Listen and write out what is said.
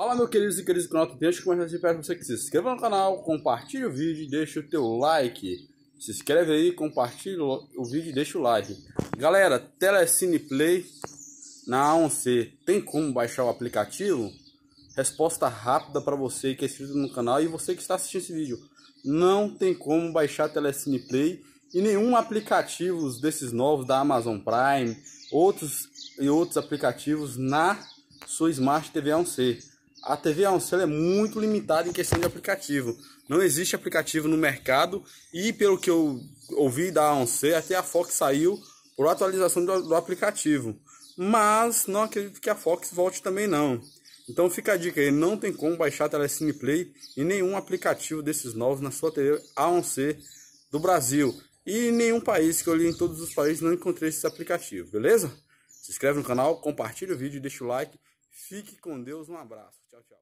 Fala meu queridos e queridos canal, deixa eu começar a assim peço você que se inscreva no canal, compartilhe o vídeo e deixa o teu like. Se inscreve aí, compartilha o vídeo e deixa o like. Galera, Telecine Play na A1C, tem como baixar o aplicativo? Resposta rápida para você que é inscrito no canal e você que está assistindo esse vídeo. Não tem como baixar Telecine Play e nenhum aplicativo desses novos da Amazon Prime, outros e outros aplicativos na sua Smart TV A1C a TV Ancel é muito limitada em questão de aplicativo. Não existe aplicativo no mercado e pelo que eu ouvi da Ancel, até a Fox saiu por atualização do, do, aplicativo. Mas não acredito que a Fox volte também não. Então fica a dica aí, não tem como baixar a Telecine Play e nenhum aplicativo desses novos na sua TV a A1C do Brasil. E em nenhum país que eu li em todos os países não encontrei esse aplicativo, beleza? Se inscreve no canal, compartilha o vídeo, deixa o like Fique com Deus, um abraço. Tchau, tchau.